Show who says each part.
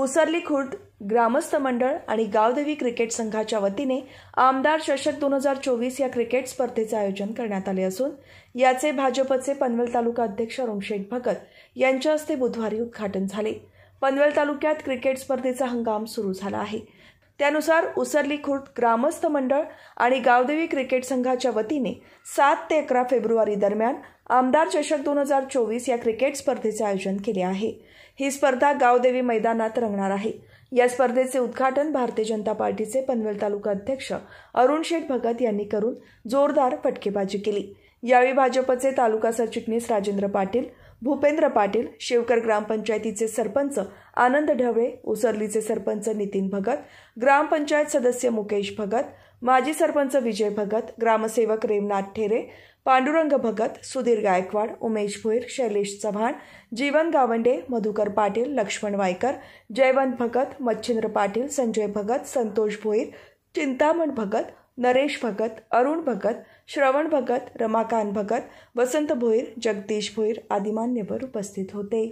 Speaker 1: उसरली खुर्द ग्रामस्थ मंडळ आणि गावदेवी क्रिकेट संघाच्या वतीने आमदार चषक दोन हजार चोवीस या क्रिकेट स्पर्धेचे आयोजन करण्यात आले असून याचे भाजपचे पनवेल तालुका अध्यक्ष शेठ भगत यांच्या हस्ते बुधवारी उद्घाटन झाले पनवेल तालुक्यात क्रिकेट स्पर्धेचा हंगाम सुरू झाला आहे त्यानुसार उसरली खुर्द ग्रामस्थ मंडळ आणि गावदेवी क्रिकेट संघाच्या वतीने सात ते अकरा फेब्रुवारी दरम्यान आमदार चषक दोन हजार चोवीस या क्रिकेट स्पर्धेचे आयोजन केले आहे ही स्पर्धा गावदेवी मैदानात रंगणार आहे या स्पर्धेचे उद्घाटन भारतीय जनता पार्टीचे पनवेल तालुका अध्यक्ष अरुण शेठ भगत यांनी करून जोरदार फटकेबाजी केली यावेळी भाजपचे तालुका सरचिटणीस राजेंद्र पाटील भूपेंद्र पाटील शिवकर ग्रामपंचायतीचे सरपंच आनंद ढवळे उसरलीचे सरपंच नितीन भगत ग्रामपंचायत सदस्य मुकेश भगत माजी सरपंच विजय भगत ग्रामसेवक रेमनाथ ठेरे पांडुरंग भगत सुधीर गायकवाड उमेश भोईर शैलेश चव्हाण जीवन गावंडे मधुकर पाटील लक्ष्मण वायकर जयवंत भगत मच्छिंद्र पाटील संजय भगत संतोष भोईर चिंतामण भगत नरेश भगत अरुण भगत श्रवण भगत रमाकांत भगत वसंत भोईर जगदीश भोईर आदी मान्यवर उपस्थित होते